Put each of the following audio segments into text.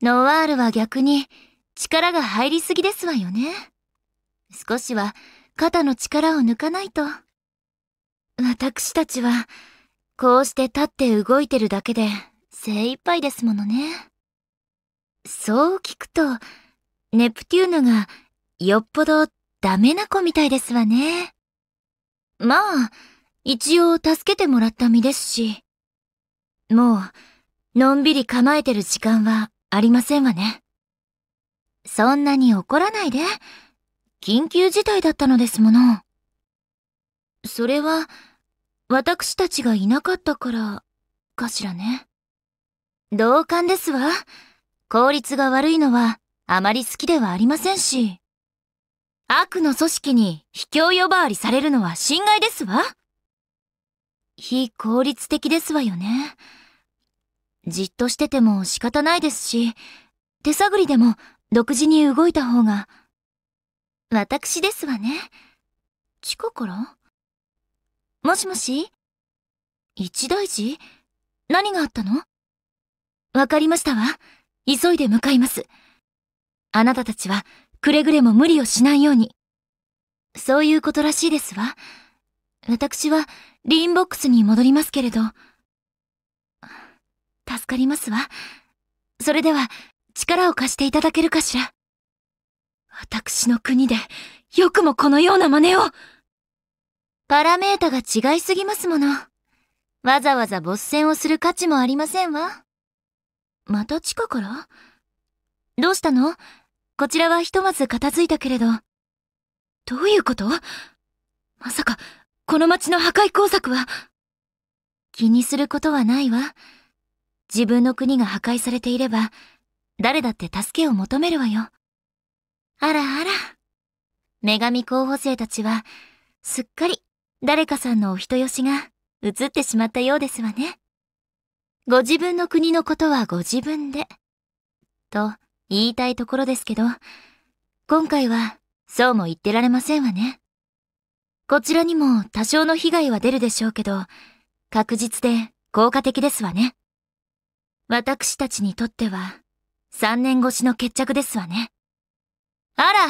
ノワールは逆に力が入りすぎですわよね。少しは肩の力を抜かないと。私たちは、こうして立って動いてるだけで精一杯ですものね。そう聞くと、ネプテューヌがよっぽどダメな子みたいですわね。まあ、一応助けてもらった身ですし。もう、のんびり構えてる時間はありませんわね。そんなに怒らないで。緊急事態だったのですもの。それは、私たちがいなかったから、かしらね。同感ですわ。効率が悪いのは、あまり好きではありませんし。悪の組織に卑怯呼ばわりされるのは侵害ですわ。非効率的ですわよね。じっとしてても仕方ないですし、手探りでも独自に動いた方が。私ですわね。チコからもしもし一大事何があったのわかりましたわ。急いで向かいます。あなたたちはくれぐれも無理をしないように。そういうことらしいですわ。私はリーンボックスに戻りますけれど。かりますわ。それでは、力を貸していただけるかしら。私の国で、よくもこのような真似をパラメータが違いすぎますもの。わざわざボス戦をする価値もありませんわ。また地下からどうしたのこちらはひとまず片付いたけれど。どういうことまさか、この町の破壊工作は気にすることはないわ。自分の国が破壊されていれば、誰だって助けを求めるわよ。あらあら。女神候補生たちは、すっかり誰かさんのお人よしが移ってしまったようですわね。ご自分の国のことはご自分で。と言いたいところですけど、今回はそうも言ってられませんわね。こちらにも多少の被害は出るでしょうけど、確実で効果的ですわね。私たちにとっては、3年越しの決着ですわね。あら、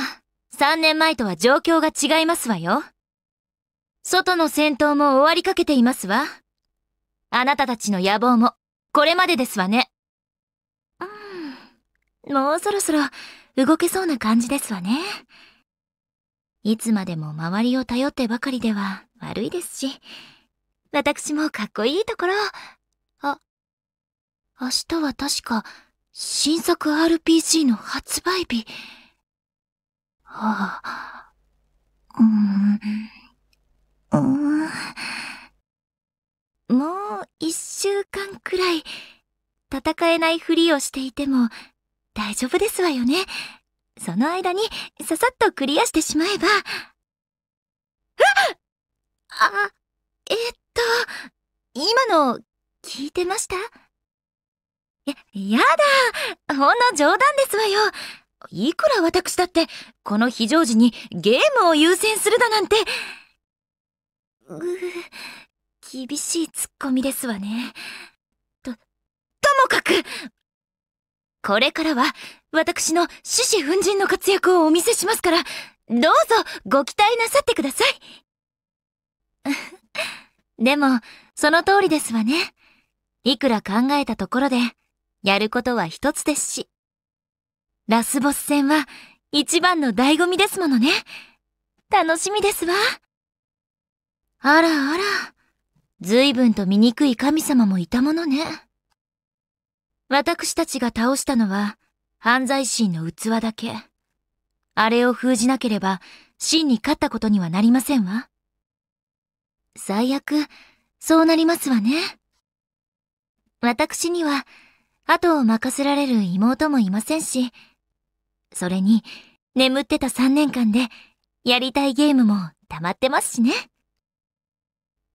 3年前とは状況が違いますわよ。外の戦闘も終わりかけていますわ。あなたたちの野望も、これまでですわね。うん。もうそろそろ、動けそうな感じですわね。いつまでも周りを頼ってばかりでは悪いですし、私もかっこいいところを明日は確か新作 RPG の発売日。ああ、うーん、うーん。もう一週間くらい戦えないふりをしていても大丈夫ですわよね。その間にささっとクリアしてしまえば。あ、えっと、今の聞いてましたや、やだほんの冗談ですわよいくら私だって、この非常時にゲームを優先するだなんて。うぅ、厳しいツッコミですわね。と、ともかくこれからは、私の獅子奮陣の活躍をお見せしますから、どうぞご期待なさってください。でも、その通りですわね。いくら考えたところで、やることは一つですし。ラスボス戦は一番の醍醐味ですものね。楽しみですわ。あらあら、随分と醜い神様もいたものね。私たちが倒したのは、犯罪心の器だけ。あれを封じなければ、真に勝ったことにはなりませんわ。最悪、そうなりますわね。私には、後を任せられる妹もいませんし、それに、眠ってた3年間で、やりたいゲームも溜まってますしね。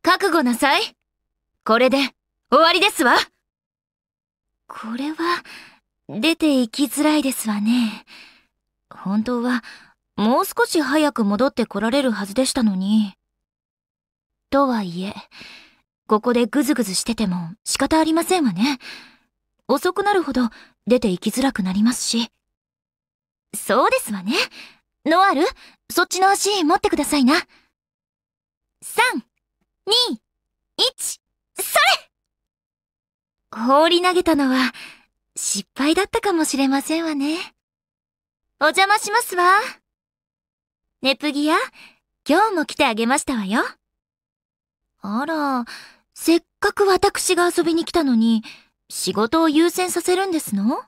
覚悟なさいこれで、終わりですわこれは、出て行きづらいですわね。本当は、もう少し早く戻って来られるはずでしたのに。とはいえ、ここでぐずぐずしてても仕方ありませんわね。遅くなるほど出て行きづらくなりますし。そうですわね。ノアル、そっちの足持ってくださいな。3、2、1、それ放り投げたのは失敗だったかもしれませんわね。お邪魔しますわ。ネプギア、今日も来てあげましたわよ。あら、せっかく私が遊びに来たのに、仕事を優先させるんですの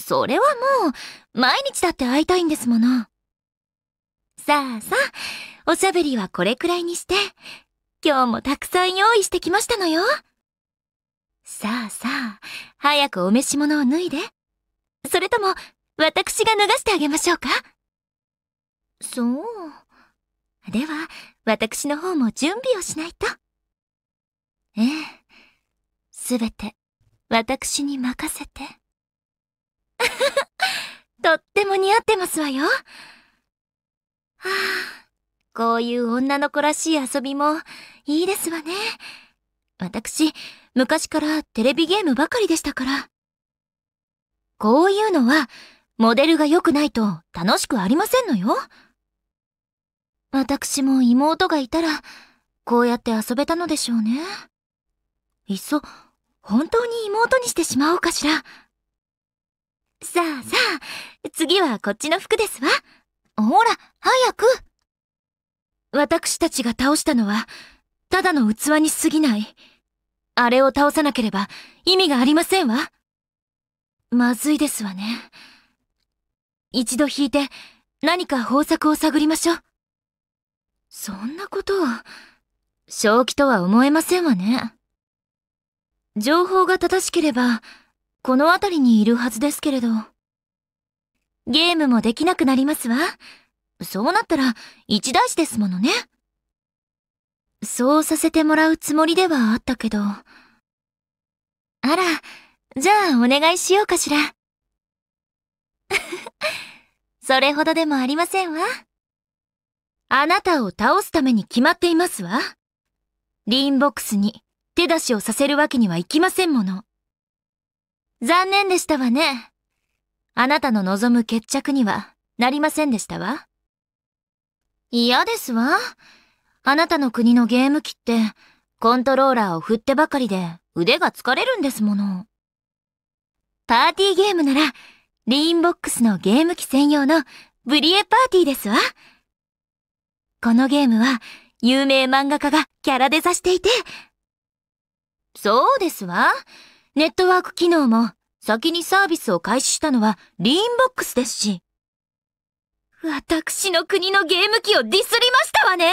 それはもう、毎日だって会いたいんですもの。さあさあ、おしゃべりはこれくらいにして、今日もたくさん用意してきましたのよ。さあさあ、早くお召し物を脱いで。それとも、私が脱がしてあげましょうかそう。では、私の方も準備をしないと。ええ。すべて、私に任せて。とっても似合ってますわよ。はあ、こういう女の子らしい遊びもいいですわね。私、昔からテレビゲームばかりでしたから。こういうのは、モデルが良くないと楽しくありませんのよ。私も妹がいたら、こうやって遊べたのでしょうね。いっそ、本当に妹にしてしまおうかしら。さあさあ、次はこっちの服ですわ。ほら、早く。私たちが倒したのは、ただの器に過ぎない。あれを倒さなければ意味がありませんわ。まずいですわね。一度引いて何か方策を探りましょう。そんなことを、正気とは思えませんわね。情報が正しければ、この辺りにいるはずですけれど。ゲームもできなくなりますわ。そうなったら一大事ですものね。そうさせてもらうつもりではあったけど。あら、じゃあお願いしようかしら。それほどでもありませんわ。あなたを倒すために決まっていますわ。リーンボックスに手出しをさせるわけにはいきませんもの。残念でしたわね。あなたの望む決着にはなりませんでしたわ。嫌ですわ。あなたの国のゲーム機って、コントローラーを振ってばかりで腕が疲れるんですもの。パーティーゲームなら、リーンボックスのゲーム機専用のブリエパーティーですわ。このゲームは、有名漫画家がキャラで指していて、そうですわ。ネットワーク機能も先にサービスを開始したのはリーンボックスですし。私の国のゲーム機をディスりましたわね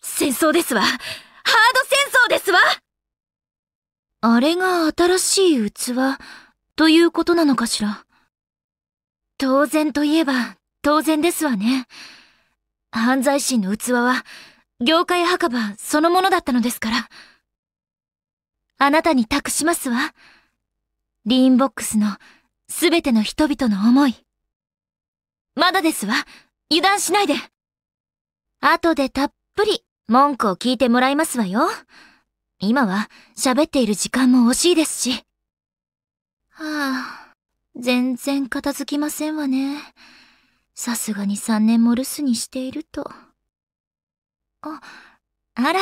戦争ですわハード戦争ですわあれが新しい器ということなのかしら当然といえば当然ですわね。犯罪心の器は業界墓場そのものだったのですから。あなたに託しますわ。リーンボックスのすべての人々の思い。まだですわ。油断しないで。後でたっぷり文句を聞いてもらいますわよ。今は喋っている時間も惜しいですし。はあ、全然片付きませんわね。さすがに3年も留守にしていると。あ、あら、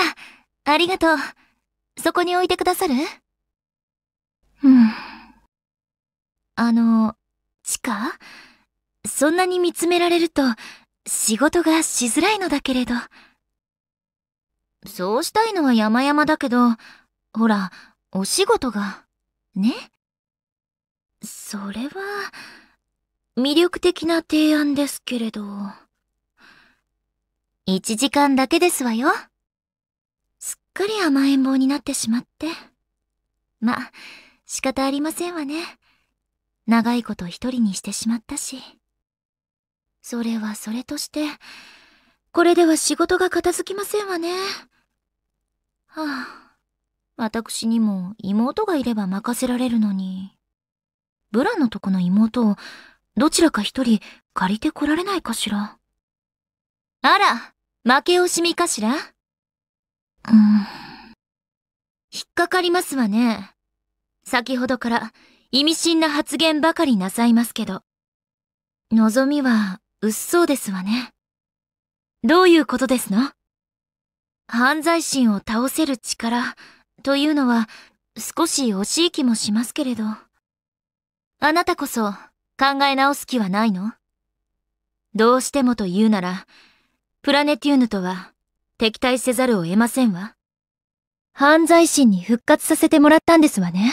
ありがとう。そこに置いてくださるうん。あの、地下そんなに見つめられると、仕事がしづらいのだけれど。そうしたいのは山々だけど、ほら、お仕事が。ねそれは、魅力的な提案ですけれど。1時間だけですわよ。かり甘えん坊になってしまって。ま、仕方ありませんわね。長いこと一人にしてしまったし。それはそれとして、これでは仕事が片付きませんわね。はあ、私にも妹がいれば任せられるのに。ブランのとこの妹を、どちらか一人借りてこられないかしら。あら、負け惜しみかしらうん。引っかかりますわね。先ほどから意味深な発言ばかりなさいますけど。望みはうっそうですわね。どういうことですの犯罪心を倒せる力というのは少し惜しい気もしますけれど。あなたこそ考え直す気はないのどうしてもと言うなら、プラネテューヌとは敵対せざるを得ませんわ。犯罪心に復活させてもらったんですわね。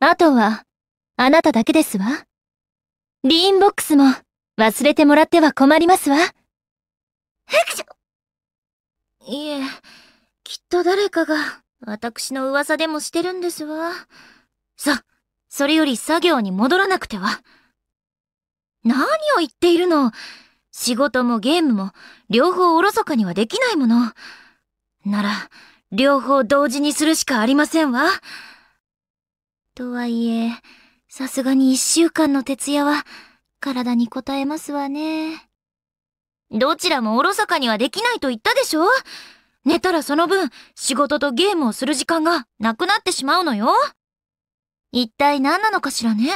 あとは、あなただけですわ。リーンボックスも忘れてもらっては困りますわ。白状いえ、きっと誰かが私の噂でもしてるんですわ。さ、それより作業に戻らなくては。何を言っているの仕事もゲームも両方おろそかにはできないもの。なら、両方同時にするしかありませんわ。とはいえ、さすがに一週間の徹夜は体に応えますわね。どちらもおろそかにはできないと言ったでしょ寝たらその分仕事とゲームをする時間がなくなってしまうのよ。一体何なのかしらね。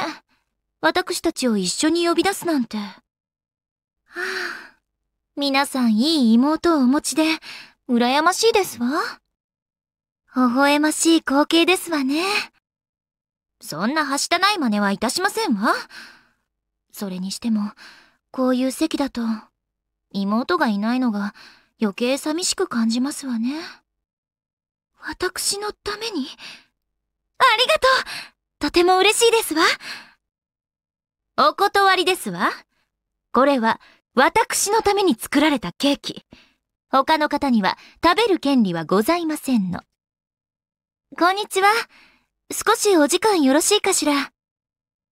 私たちを一緒に呼び出すなんて。はあ、皆さんいい妹をお持ちで、羨ましいですわ。微笑ましい光景ですわね。そんなはしたない真似はいたしませんわ。それにしても、こういう席だと、妹がいないのが余計寂しく感じますわね。私のためにありがとうとても嬉しいですわ。お断りですわ。これは私のために作られたケーキ。他の方には食べる権利はございませんの。こんにちは。少しお時間よろしいかしら。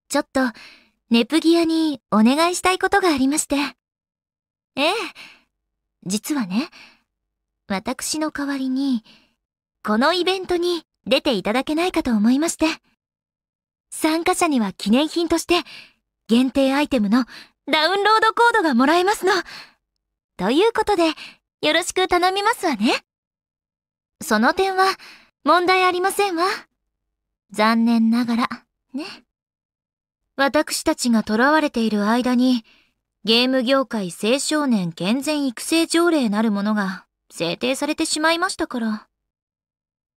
ちょっと、ネプギアにお願いしたいことがありまして。ええ。実はね、私の代わりに、このイベントに出ていただけないかと思いまして。参加者には記念品として、限定アイテムのダウンロードコードがもらえますの。ということで、よろしく頼みますわね。その点は、問題ありませんわ。残念ながら、ね。私たちが囚われている間に、ゲーム業界青少年健全育成条例なるものが制定されてしまいましたから。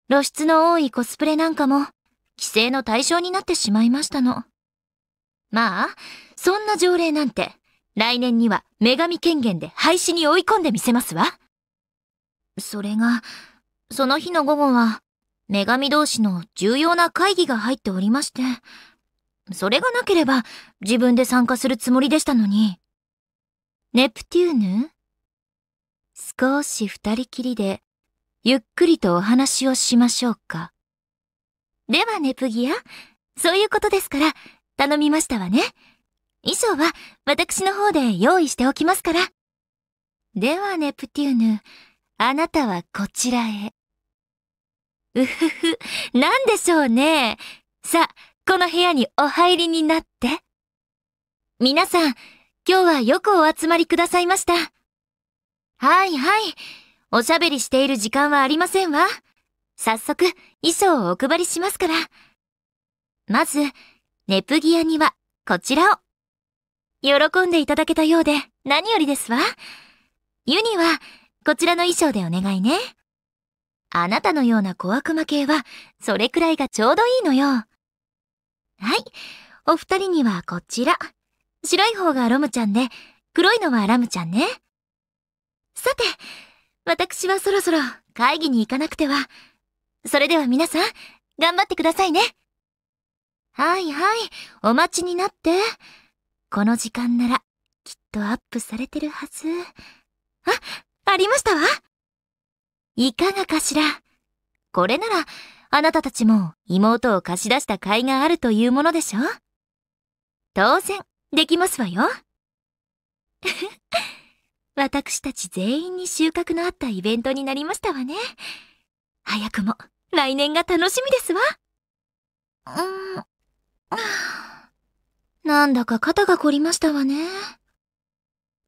露出の多いコスプレなんかも、規制の対象になってしまいましたの。まあ、そんな条例なんて、来年には女神権限で廃止に追い込んでみせますわ。それが、その日の午後は、女神同士の重要な会議が入っておりまして、それがなければ自分で参加するつもりでしたのに。ネプテューヌ少し二人きりで、ゆっくりとお話をしましょうか。では、ネプギア、そういうことですから、頼みましたわね。衣装は私の方で用意しておきますから。ではネプテューヌ、あなたはこちらへ。うふふ、なんでしょうね。さあ、この部屋にお入りになって。皆さん、今日はよくお集まりくださいました。はいはい。おしゃべりしている時間はありませんわ。早速、衣装をお配りしますから。まず、ネプギアにはこちらを。喜んでいただけたようで何よりですわ。ユニはこちらの衣装でお願いね。あなたのような小悪魔系はそれくらいがちょうどいいのよ。はい。お二人にはこちら。白い方がロムちゃんで、黒いのはラムちゃんね。さて、私はそろそろ会議に行かなくては。それでは皆さん、頑張ってくださいね。はいはい、お待ちになって。この時間なら、きっとアップされてるはず。あ、ありましたわいかがかしら。これなら、あなたたちも妹を貸し出した甲斐があるというものでしょ当然、できますわよ。私たち全員に収穫のあったイベントになりましたわね。早くも来年が楽しみですわ。うん、なんだか肩が凝りましたわね。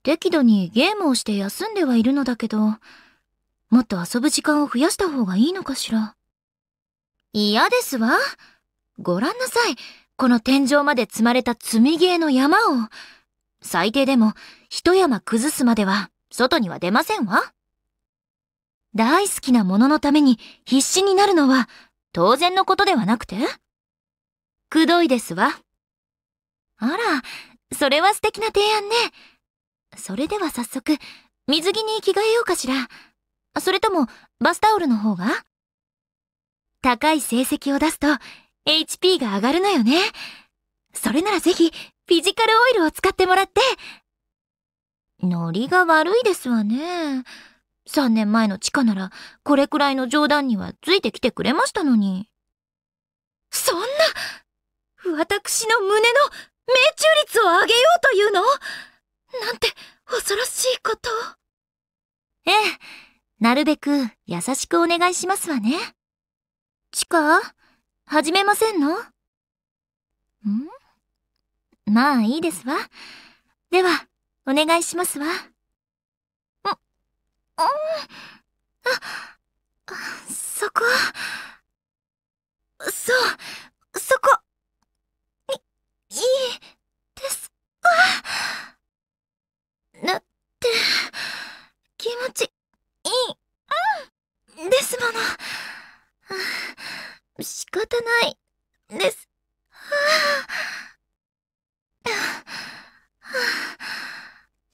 適度にゲームをして休んではいるのだけど、もっと遊ぶ時間を増やした方がいいのかしら。嫌ですわ。ご覧なさい。この天井まで積まれた積みゲーの山を。最低でも、一山崩すまでは、外には出ませんわ。大好きなもののために必死になるのは、当然のことではなくてくどいですわ。あら、それは素敵な提案ね。それでは早速、水着に着替えようかしら。それとも、バスタオルの方が高い成績を出すと、HP が上がるのよね。それならぜひ、フィジカルオイルを使ってもらって。ノリが悪いですわね。3年前の地下なら、これくらいの冗談にはついてきてくれましたのに。そんな私の胸の命中率を上げようというのなんて恐ろしいこと。ええ、なるべく優しくお願いしますわね。チカ始めませんのんまあいいですわ。では、お願いしますわ。ん、うん、あ、あそこ。そう、そこ。方ないです。はあは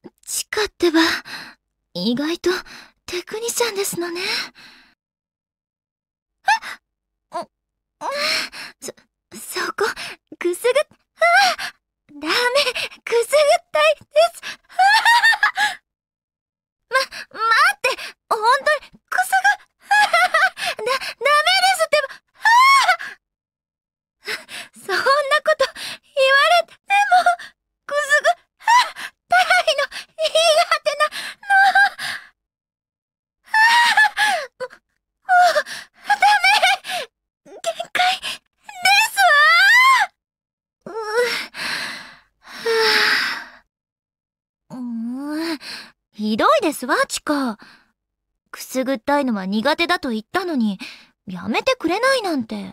あ、チカってば、意外とテクニシャンですのね。あそ、そこ、くすぐっ、あダメ、くすぐったい。か。くすぐったいのは苦手だと言ったのに、やめてくれないなんて。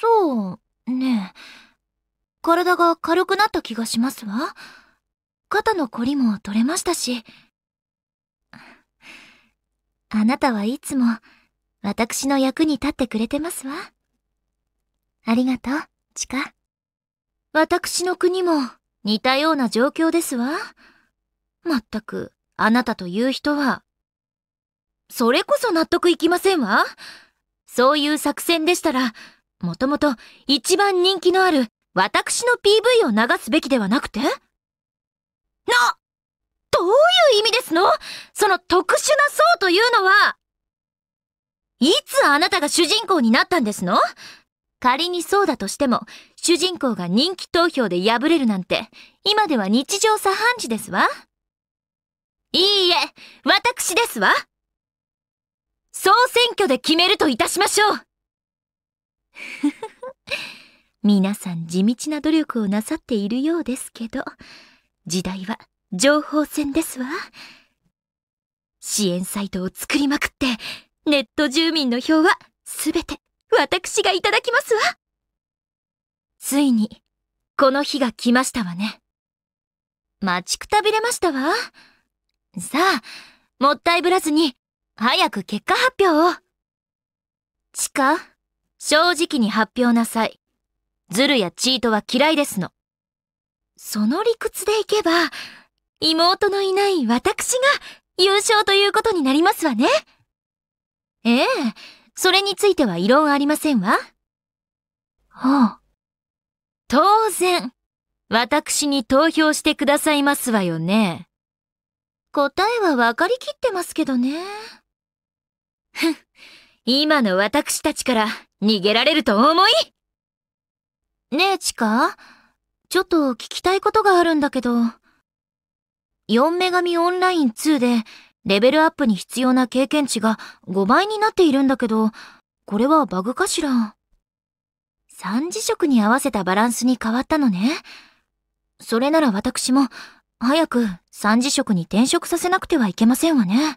そう、ねえ。体が軽くなった気がしますわ。肩の凝りも取れましたし。あなたはいつも私の役に立ってくれてますわ。ありがとう、チカ。私の国も似たような状況ですわ。まったく、あなたという人は。それこそ納得いきませんわ。そういう作戦でしたら、もともと一番人気のある私の PV を流すべきではなくてなどういう意味ですのその特殊な層というのはいつあなたが主人公になったんですの仮にそうだとしても、主人公が人気投票で敗れるなんて、今では日常茶飯事ですわ。いいえ、私ですわ。総選挙で決めるといたしましょう。皆さん地道な努力をなさっているようですけど、時代は情報戦ですわ。支援サイトを作りまくって、ネット住民の票は全て私がいただきますわ。ついに、この日が来ましたわね。待ちくたびれましたわ。さあ、もったいぶらずに、早く結果発表を。チカ、正直に発表なさい。ズルやチートは嫌いですの。その理屈でいけば、妹のいない私が優勝ということになりますわね。ええ、それについては異論ありませんわ。はあ。当然、私に投票してくださいますわよね。答えは分かりきってますけどね。ふん、今の私たちから逃げられると思いねえ、チカちょっと聞きたいことがあるんだけど。4女神オンライン2でレベルアップに必要な経験値が5倍になっているんだけど、これはバグかしら三次色に合わせたバランスに変わったのね。それなら私も早く三次職に転職させなくてはいけませんわね。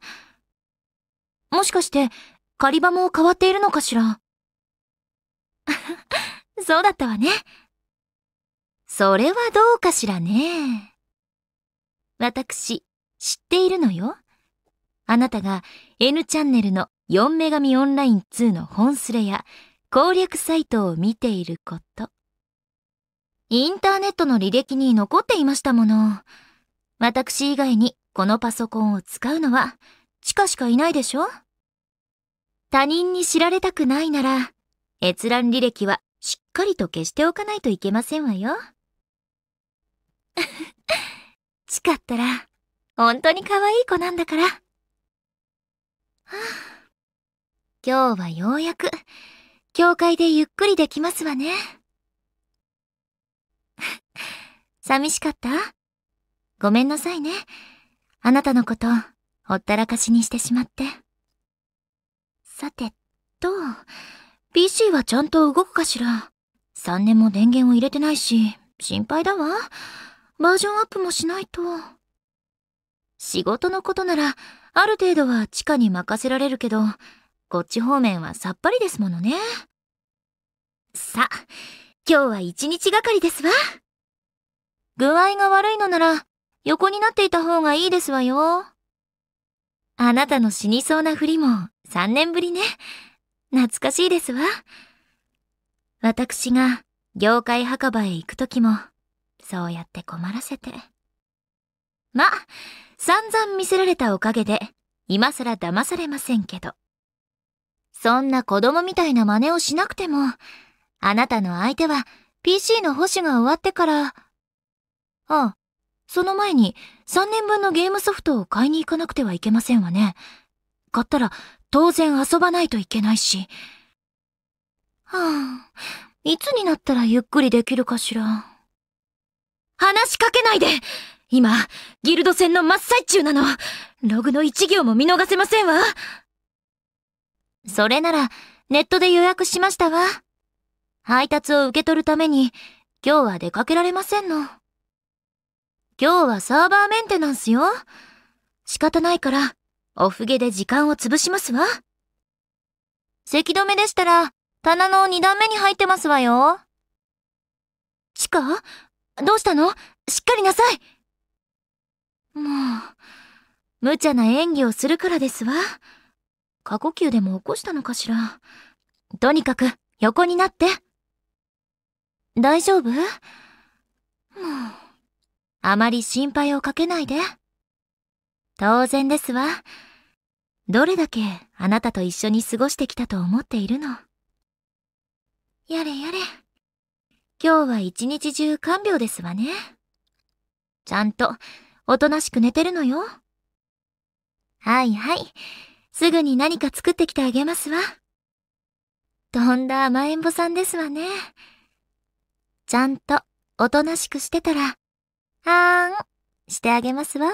もしかして、狩場も変わっているのかしら そうだったわね。それはどうかしらね。私、知っているのよ。あなたが N チャンネルの4女神オンライン2の本スレや攻略サイトを見ていること。インターネットの履歴に残っていましたもの。私以外にこのパソコンを使うのは、チカしかいないでしょ他人に知られたくないなら、閲覧履歴はしっかりと消しておかないといけませんわよ。チカったら、本当に可愛い子なんだから。はあ、今日はようやく、教会でゆっくりできますわね。寂しかったごめんなさいね。あなたのこと、ほったらかしにしてしまって。さてと、PC はちゃんと動くかしら。3年も電源を入れてないし、心配だわ。バージョンアップもしないと。仕事のことなら、ある程度は地下に任せられるけど、こっち方面はさっぱりですものね。さ、今日は一日がかりですわ。具合が悪いのなら、横になっていた方がいいですわよ。あなたの死にそうなふりも3年ぶりね。懐かしいですわ。私が業界墓場へ行くときも、そうやって困らせて。ま、散々見せられたおかげで、今更騙されませんけど。そんな子供みたいな真似をしなくても、あなたの相手は PC の保守が終わってから、あ、その前に3年分のゲームソフトを買いに行かなくてはいけませんわね。買ったら当然遊ばないといけないし。はあ、いつになったらゆっくりできるかしら。話しかけないで今、ギルド戦の真っ最中なの。ログの一行も見逃せませんわ。それなら、ネットで予約しましたわ。配達を受け取るために、今日は出かけられませんの。今日はサーバーメンテナンスよ。仕方ないから、おふげで時間を潰しますわ。咳止めでしたら、棚の2段目に入ってますわよ。チカどうしたのしっかりなさい。もう、無茶な演技をするからですわ。過呼吸でも起こしたのかしら。とにかく、横になって。大丈夫もう。あまり心配をかけないで。当然ですわ。どれだけあなたと一緒に過ごしてきたと思っているの。やれやれ。今日は一日中看病ですわね。ちゃんと、おとなしく寝てるのよ。はいはい。すぐに何か作ってきてあげますわ。とんだ甘えん坊さんですわね。ちゃんと、おとなしくしてたら、あーんしてあげますわ。